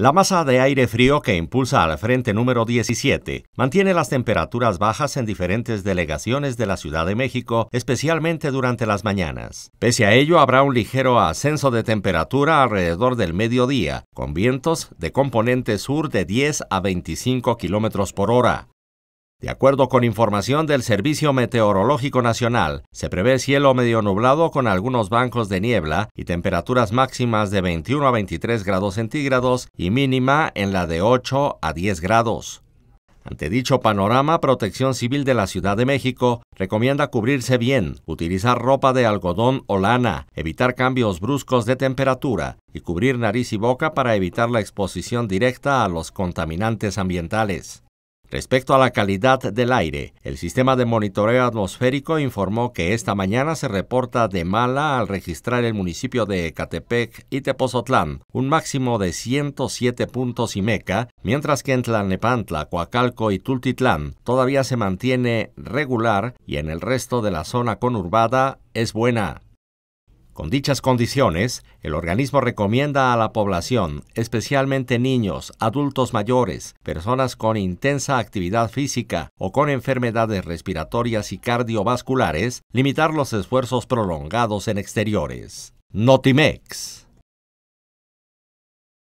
La masa de aire frío que impulsa al frente número 17 mantiene las temperaturas bajas en diferentes delegaciones de la Ciudad de México, especialmente durante las mañanas. Pese a ello, habrá un ligero ascenso de temperatura alrededor del mediodía, con vientos de componente sur de 10 a 25 kilómetros por hora. De acuerdo con información del Servicio Meteorológico Nacional, se prevé cielo medio nublado con algunos bancos de niebla y temperaturas máximas de 21 a 23 grados centígrados y mínima en la de 8 a 10 grados. Ante dicho panorama, Protección Civil de la Ciudad de México recomienda cubrirse bien, utilizar ropa de algodón o lana, evitar cambios bruscos de temperatura y cubrir nariz y boca para evitar la exposición directa a los contaminantes ambientales. Respecto a la calidad del aire, el sistema de monitoreo atmosférico informó que esta mañana se reporta de mala al registrar el municipio de Ecatepec y Tepozotlán, un máximo de 107 puntos y meca, mientras que en Tlalnepantla, Coacalco y Tultitlán todavía se mantiene regular y en el resto de la zona conurbada es buena. Con dichas condiciones, el organismo recomienda a la población, especialmente niños, adultos mayores, personas con intensa actividad física o con enfermedades respiratorias y cardiovasculares, limitar los esfuerzos prolongados en exteriores. Notimex.